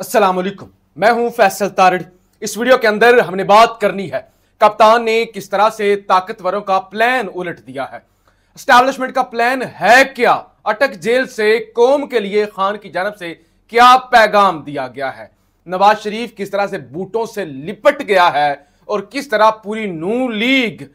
असलम मैं हूं फैसल तारड़ इस वीडियो के अंदर हमने बात करनी है कप्तान ने किस तरह से ताकतवरों का प्लान उलट दिया है स्टैब्लिशमेंट का प्लान है क्या अटक जेल से कौम के लिए खान की जानब से क्या पैगाम दिया गया है नवाज शरीफ किस तरह से बूटों से लिपट गया है और किस तरह पूरी नू लीग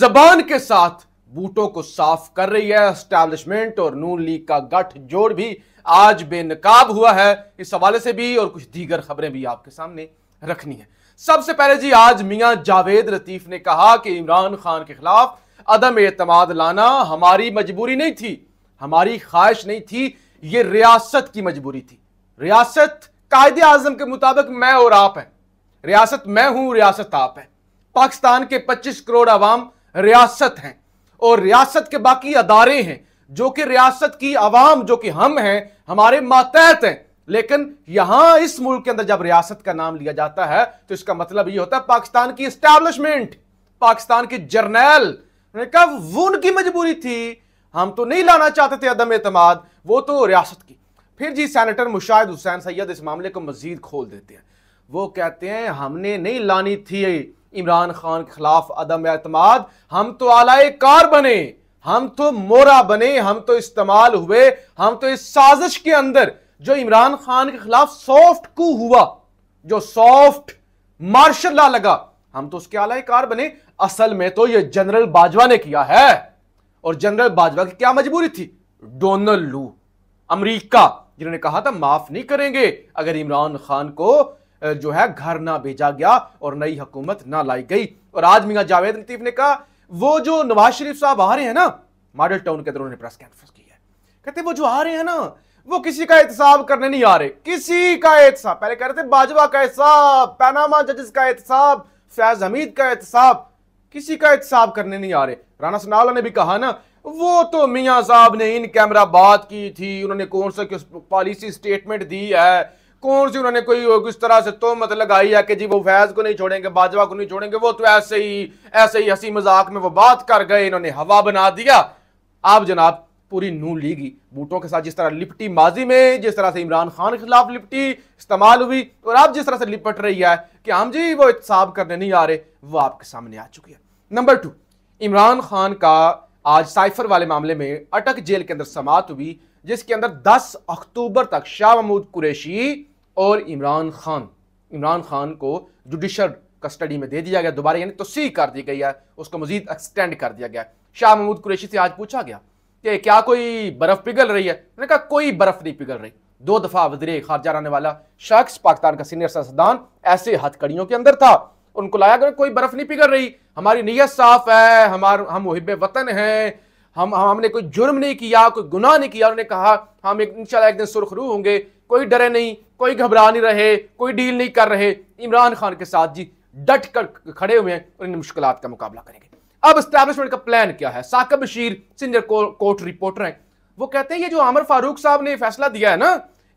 जबान के साथ बूटों को साफ कर रही है एस्टैब्लिशमेंट और नून लीग का गठजोड़ भी आज बेनकाब हुआ है इस हवाले से भी और कुछ दीगर खबरें भी आपके सामने रखनी है सबसे पहले जी आज मियां जावेद लतीफ ने कहा कि इमरान खान के खिलाफ अदम एतमाद लाना हमारी मजबूरी नहीं थी हमारी ख्वाहिश नहीं थी ये रियासत की मजबूरी थी रियासत कायदे आजम के मुताबिक मैं और आप हैं रियासत मैं हूं रियासत आप है पाकिस्तान के 25 करोड़ आवाम रियासत हैं और रियासत के बाकी अदारे हैं जो कि रियासत की आवाम जो कि हम हैं हमारे मातहत हैं लेकिन यहां इस मुल्क के अंदर जब रियासत का नाम लिया जाता है तो इसका मतलब ये होता है पाकिस्तान की स्टैब्लिशमेंट पाकिस्तान के जर्नैल उन्होंने कहा वो उनकी मजबूरी थी हम तो नहीं लाना चाहते थे अदम एतमाद वो तो रियासत की फिर जी सैनेटर मुशाहिद हुसैन सैयद इस मामले को मजीद खोल देते हैं वो कहते हैं हमने नहीं लानी थी इमरान खान के खिलाफ अदम अतमाद हम तो आलाय कार बने हम तो मोरा बने हम तो इस्तेमाल हुए हम तो इस साजिश के अंदर जो इमरान खान के खिलाफ सॉफ्ट कु हुआ जो सॉफ्ट मार्शल ला लगा हम तो उसके आला कार बने असल में तो ये जनरल बाजवा ने किया है और जनरल बाजवा की क्या मजबूरी थी डोनल्ड लू अमरीका जिन्होंने कहा था माफ नहीं करेंगे अगर इमरान खान को जो है घर ना भेजा गया और नई हुकूमत ना लाई गई और आज मियाँ जावेद लतीफ ने कहा वो जो नवाज शरीफ साहब आ रहे हैं ना मॉडल टाउन के अंदर उन्होंने प्रेस कॉन्फ्रेंस की है कहते वो जो आ रहे हैं ना वो किसी का एहतसाब करने नहीं आ रहे किसी का एहतसाब पहले कह रहे थे बाजवा का एहतसाब पैनामा जजेस का एहतसाब फैज हमीद का एहतसाब किसी का एहतसाब करने नहीं आ रहे राना सनावला ने भी कहा ना वो तो मियाँ साहब ने इन कैमरा बात की थी उन्होंने कौन सा पॉलिसी स्टेटमेंट दी है कौन सी उन्होंने कोई किस तरह से तो तोहमत लगाई है कि जी वो फैज को नहीं छोड़ेंगे बाजवा को नहीं छोड़ेंगे वो तो ऐसे ही ऐसे ही हंसी मजाक में वो बात कर गए इन्होंने हवा बना दिया आप जनाब पूरी नू लीगी बूटों के साथ जिस तरह लिपटी माजी में जिस तरह से इमरान खान के खिलाफ लिपटी इस्तेमाल हुई और आप जिस तरह से लिपट रही है कि हम जी वो इतसाब करने नहीं आ रहे वो आपके सामने आ चुकी है नंबर टू इमरान खान का आज साइफर वाले मामले में अटक जेल के अंदर समात हुई जिसके अंदर 10 अक्टूबर तक शाह महमूद कुरैशी और इमरान खान इमरान खान को जुडिशल कस्टडी में दे दिया गया दोबारा यानी तोसी कर दी गई है उसको मजीद एक्सटेंड कर दिया गया शाह महमूद कुरेशी से आज पूछा गया कि क्या कोई बर्फ़ पिघल रही है उन्होंने कहा कोई बर्फ़ नहीं पिघल रही दो दफ़ा वजीर खारजा रहने वाला शख्स पाकिस्तान का सीनियर सांसदान ऐसे हथकड़ियों के अंदर था उनको लाया गया कोई बर्फ़ नहीं पिघल रही हमारी नीयत साफ़ है हमार हम मुहब वतन हैं हम हमने कोई जुर्म नहीं किया कोई गुनाह नहीं किया उन्होंने कहा हम एक इंशाल्लाह एक दिन सुरखरू होंगे कोई डरे नहीं कोई घबरा नहीं रहे कोई डील नहीं कर रहे इमरान खान के साथ जी डट कर खड़े हुए हैं और इन मुश्किल का मुकाबला करेंगे अब स्टैब्लिशमेंट का प्लान क्या है साकब बशीर सीनियर को, कोर्ट रिपोर्टर हैं वो कहते हैं ये जो आमर फारूक साहब ने फैसला दिया है ना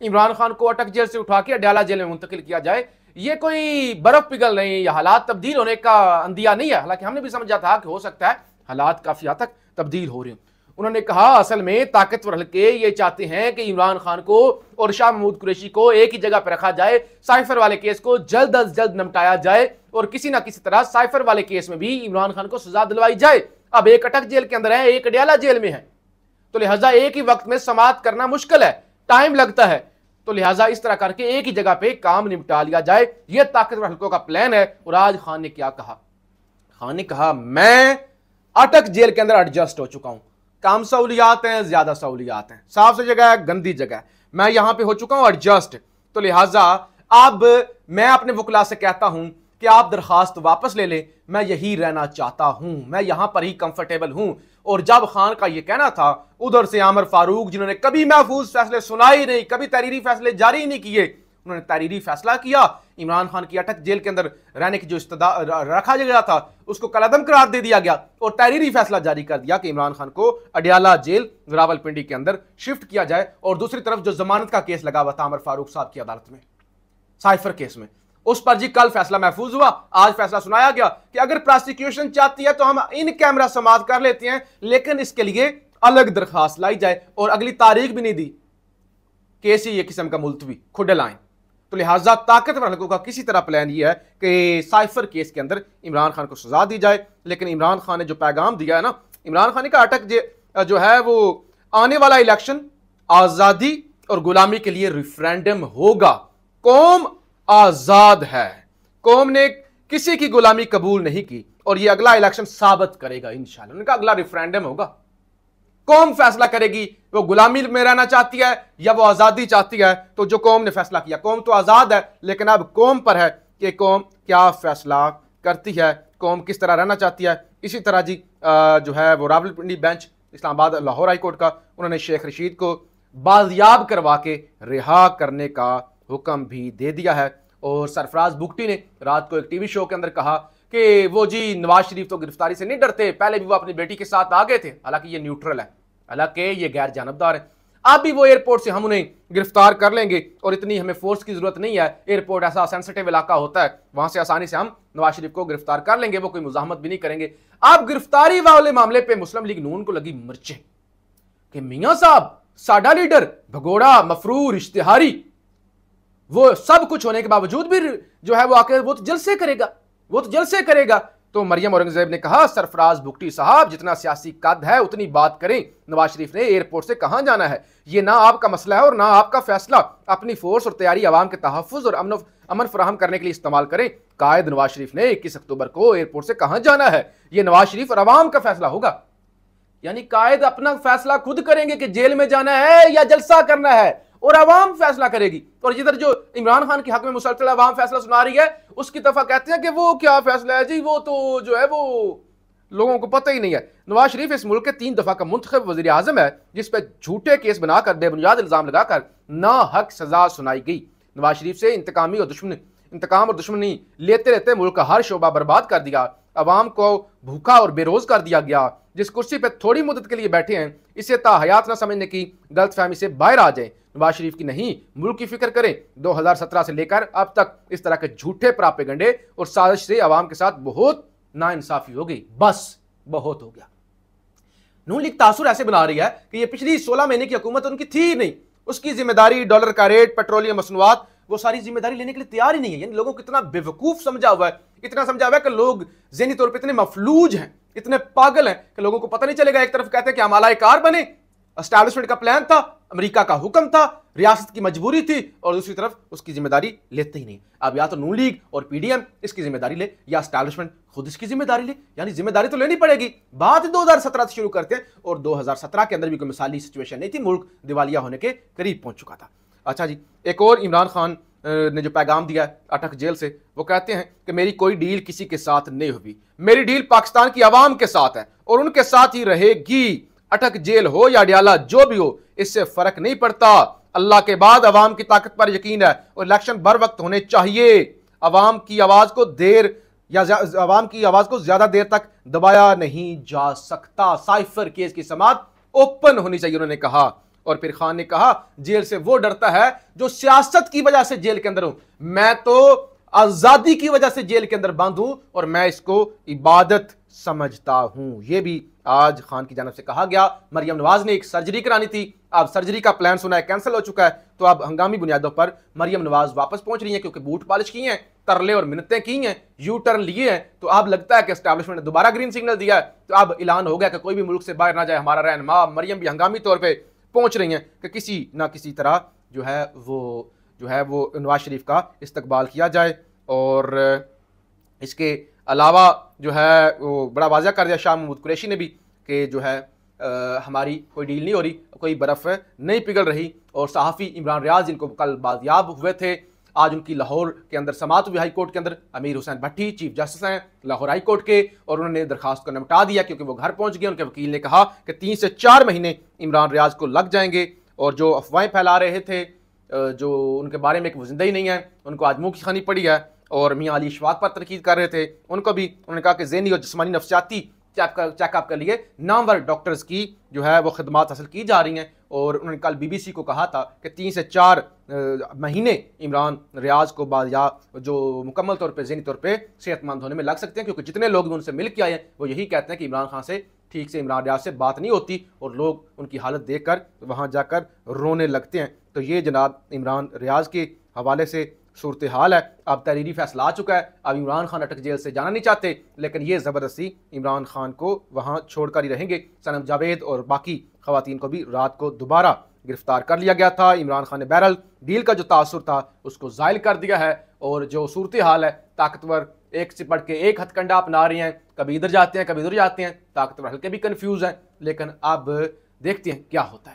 इमरान खान को अटक जेल से उठा के अड्याला जेल में मुंतकिल किया जाए ये कोई बर्फ पिघल नहीं या हालात तब्दील होने का अंदिया नहीं है हालांकि हमने भी समझा था कि हो सकता है हालात काफी हद तक तब्दील हो रहे हूँ उन्होंने कहा असल में ताकतवर हल्के ये चाहते हैं कि इमरान खान को और शाह महमूद कुरैशी को एक ही जगह पर रखा जाए साइफर वाले केस को जल्द अज जल्द निपटाया जाए और किसी ना किसी तरह साइफर वाले केस में भी इमरान खान को सजा दिलवाई जाए अब एक अटक जेल के अंदर है एक अडियाला जेल में है तो लिहाजा एक ही वक्त में समाप्त करना मुश्किल है टाइम लगता है तो लिहाजा इस तरह करके एक ही जगह पे काम निपटा लिया जाए यह ताकतवर हल्कों का प्लान है और आज खान ने क्या कहा खान ने कहा मैं अटक जेल के अंदर एडजस्ट हो चुका हूं कम सहूलियात हैं ज़्यादा सहूलियात हैं साफ सी जगह है गंदी जगह है मैं यहाँ पे हो चुका हूं एडजस्ट तो लिहाजा अब मैं अपने वकला से कहता हूं कि आप दरखास्त वापस ले लें मैं यही रहना चाहता हूं मैं यहां पर ही कंफर्टेबल हूं और जब खान का यह कहना था उधर से आमर फारूक जिन्होंने कभी महफूज फैसले सुनाए नहीं कभी तहरीरी फैसले जारी नहीं किए उन्होंने तहरीरी फैसला किया इमरान खान की अटक जेल के अंदर रहने की जो इस्तदा रखा गया था उसको कलदम करार दे दिया गया और तहरीरी फैसला जारी कर दिया कि इमरान खान को अडियाला जेल रावलपिंडी के अंदर शिफ्ट किया जाए और दूसरी तरफ जो जमानत का केस लगा हुआ था अमर फारूक साहब की अदालत में साइफर केस में उस पर जी कल फैसला महफूज हुआ आज फैसला सुनाया गया कि अगर प्रोसिक्यूशन चाहती है तो हम इन कैमरा समाप्त कर लेते हैं लेकिन इसके लिए अलग दरखास्त लाई जाए और अगली तारीख भी नहीं दी केस ही ये किस्म का मुलतवी खुडल आए तो लिहाजा ताकतवर लोगों का किसी तरह प्लान ये है कि साइफर केस के अंदर इमरान खान को सजा दी जाए लेकिन इमरान खान ने जो पैगाम दिया है ना इमरान खान का अटक जो है वो आने वाला इलेक्शन आज़ादी और गुलामी के लिए रिफ्रेंडम होगा कौम आज़ाद है कौम ने किसी की गुलामी कबूल नहीं की और ये अगला इलेक्शन साबित करेगा इन उनका अगला रिफ्रेंडम होगा कौम फैसला करेगी वो गुलामी में रहना चाहती है या वो आज़ादी चाहती है तो जो कौम ने फैसला किया कौम तो आज़ाद है लेकिन अब कौम पर है कि कौम क्या फैसला करती है कौम किस तरह रहना चाहती है इसी तरह जी आ, जो है वो Rawalpindi bench Islamabad Lahore high court का उन्होंने शेख रशीद को बाजियाब करवा के रिहा करने का हुक्म भी दे दिया है और सरफराज बुगटी ने रात को एक टीवी शो के अंदर कहा कि वो जी नवाज शरीफ तो गिरफ्तारी से नहीं डरते पहले भी वो अपनी बेटी के साथ आ गए थे हालांकि ये न्यूट्रल है हालांकि ये गैर जानबदार है अब भी वो एयरपोर्ट से हम उन्हें गिरफ्तार कर लेंगे और इतनी हमें फोर्स की ज़रूरत नहीं है एयरपोर्ट ऐसा सेंसिटिव इलाका होता है वहां से आसानी से हम नवाज शरीफ को गिरफ्तार कर लेंगे वो कोई मुजामत भी नहीं करेंगे अब गिरफ्तारी वाले मामले पर मुस्लिम लीग नून को लगी मिर्चे कि मियाँ साहब साडा लीडर भगोड़ा मफरूर इश्तिहारी वो सब कुछ होने के बावजूद भी जो है वो आके वो तो जलसे करेगा वो तो जलसे करेगा तो मरियम औरंगजेब ने कहा सरफराज भुगटी साहब जितना सियासी कद है उतनी बात करें नवाज शरीफ ने एयरपोर्ट से कहाँ जाना है ये ना आपका मसला है और ना आपका फैसला अपनी फोर्स और तैयारी आवाम के तहफ़ और अमन अमन फराहम करने के लिए इस्तेमाल करें कायद नवाज शरीफ ने इक्कीस अक्टूबर को एयरपोर्ट से कहाँ जाना है ये नवाज शरीफ और आवाम का फैसला होगा यानी कायद अपना फैसला खुद करेंगे कि जेल में जाना है या जलसा करना है और आवाम फैसला करेगी और जिधर जो इमरान खान के हक में मुसलसल आवाम फैसला सुना रही है उसकी दफा कहते हैं कि वो क्या फैसला है जी वो तो जो है वो लोगों को पता ही नहीं है नवाज शरीफ इस मुल्क के तीन दफा का मुंतब वजी अजम है जिस पर झूठे केस बनाकर बेबुनियाद इल्ज़ाम लगाकर ना हक सजा सुनाई गई नवाज शरीफ से इंतकामी और दुश्मन इंतकाम और दुश्मनी लेते रहते मुल्क का हर शोबा बर्बाद कर दिया अवाम को भूखा और बेरोज कर दिया गया जिस कुर्सी पर थोड़ी मुदत के लिए बैठे हैं इसे ताहयात न समझने की गलत फहमी से बाहर आ जाए नवाज शरीफ की नहीं मुल्क की फिक्र करें 2017 से लेकर अब तक इस तरह के झूठे प्रापे गंडे और साजिश से आवाम के साथ बहुत नाइंसाफी हो गई बस बहुत हो गया नून लीग तासुर ऐसे बना रही है कि यह पिछली सोलह महीने की हुकूमत उनकी थी नहीं उसकी जिम्मेदारी डॉलर का रेट पेट्रोलियम मसनूआत वो सारी जिम्मेदारी लेने के लिए तैयार ही नहीं है यानी लोगों को इतना बेवकूफ़ समझा हुआ है इतना समझा हुआ है कि लोग जहनी तौर पर इतने मफलूज हैं इतने पागल हैं कि लोगों को पता नहीं चलेगा एक तरफ कहते हैं कि हम आलाय कार बने अस्टैब्लिशमेंट का प्लान था अमेरिका का हुक्म था रियासत की मजबूरी थी और दूसरी तरफ उसकी जिम्मेदारी लेते ही नहीं अब या तो नू लीग और पीडीएम इसकी जिम्मेदारी ले या स्टैब्लिशमेंट खुद इसकी जिम्मेदारी ले यानी जिम्मेदारी तो लेनी पड़ेगी बात 2017 से शुरू करते हैं और 2017 के अंदर भी कोई मिसाली सिचुएशन नहीं थी मुल्क दिवालिया होने के करीब पहुंच चुका था अच्छा जी एक और इमरान खान ने जो पैगाम दिया है अटक जेल से वो कहते हैं कि मेरी कोई डील किसी के साथ नहीं हुई मेरी डील पाकिस्तान की आवाम के साथ है और उनके साथ ही रहेगी अटक जेल हो या अडियाला जो भी हो इससे फर्क नहीं पड़ता अल्लाह के बाद अवाम की ताकत पर यकीन है और इलेक्शन बर वक्त होने चाहिए अवाम की आवाज़ को देर या अवाम की आवाज़ को ज़्यादा देर तक दबाया नहीं जा सकता साइफर केस की समाप्त ओपन होनी चाहिए उन्होंने कहा और फिर खान ने कहा जेल से वो डरता है जो सियासत की वजह से जेल के अंदर हूं मैं तो आजादी की वजह से जेल के अंदर बंद हूं और मैं इसको इबादत समझता हूं यह भी आज खान की जानब से कहा गया मरियम नवाज ने एक सर्जरी करानी थी अब सर्जरी का प्लान सुना है कैंसिल हो चुका है तो अब हंगामी बुनियादों पर मरियम नवाज वापस पहुंच रही हैं क्योंकि बूट पालिश किए हैं तरले और मिन्नतें की हैं यू टर्न लिए हैं तो अब लगता है कि स्टैब्लिशमेंट ने दोबारा ग्रीन सिग्नल दिया है तो अब ऐलान हो गया कि कोई भी मुल्क से बाहर ना जाए हमारा रहनमा मरियम भी हंगामी तौर पर पहुँच रही हैं कि किसी ना किसी तरह जो है वो जो है वो नवाज शरीफ का इस्तबाल किया जाए और इसके अलावा जो है वो बड़ा वाजह कर दिया शाह महमूद कुरैशी ने भी कि जो है आ, हमारी कोई डील नहीं हो रही कोई बर्फ़ नहीं पिघल रही और सहाफ़ी इमरान रियाज जिनको कल बाजियाब हुए थे आज उनकी लाहौर के अंदर समात हुई हाईकोर्ट के अंदर अमीर हुसैन भट्टी चीफ जस्टिस हैं लाहौर हाईकोर्ट के और उन्होंने दरखास्त को निपटा दिया क्योंकि वो घर पहुंच गए उनके वकील ने कहा कि तीन से चार महीने इमरान रियाज को लग जाएंगे और जो अफवाहें फैला रहे थे जो उनके बारे में एक वो जिंदा ही नहीं है उनको आज मुँह की खानी पड़ी है और मियाँ अली शवाक पर तनकीद कर रहे थे उनको भी उन्होंने कहा कि जहनी और जिसमानी नफसियाती चेकअप के लिए नामवर डॉक्टर्स की जो है वो खदमात हासिल की जा रही हैं और उन्होंने कल बीबीसी को कहा था कि तीन से चार महीने इमरान रियाज को बाद या जो मुकम्मल तौर पर जहनी तौर पर सेहतमंद होने में लग सकते हैं क्योंकि जितने लोग भी उनसे मिल के आए हैं वो यही कहते हैं कि इमरान खान से ठीक से इमरान रियाज से बात नहीं होती और लोग उनकी हालत देख कर वहाँ जाकर रोने लगते हैं तो ये जनाब इमरान रियाज के हवाले से सूरत हाल है अब तहरीरी फैसला आ चुका है अब इमरान खान अटक जेल से जाना नहीं चाहते लेकिन ये ज़बरदस्ती इमरान खान को वहाँ छोड़ कर ही रहेंगे सनम जावेद और बाकी खवतिन को भी रात को दोबारा गिरफ्तार कर लिया गया था इमरान खान ने बहरल डील का जो तासर था उसको ज़ायल कर दिया है और जो सूरत हाल है ताकतवर एक पढ़ के एक हथकंडा अपना रहे हैं कभी इधर जाते हैं कभी उधर जाते हैं ताकतवर हल्के भी कन्फ्यूज़ हैं लेकिन अब देखते हैं क्या होता है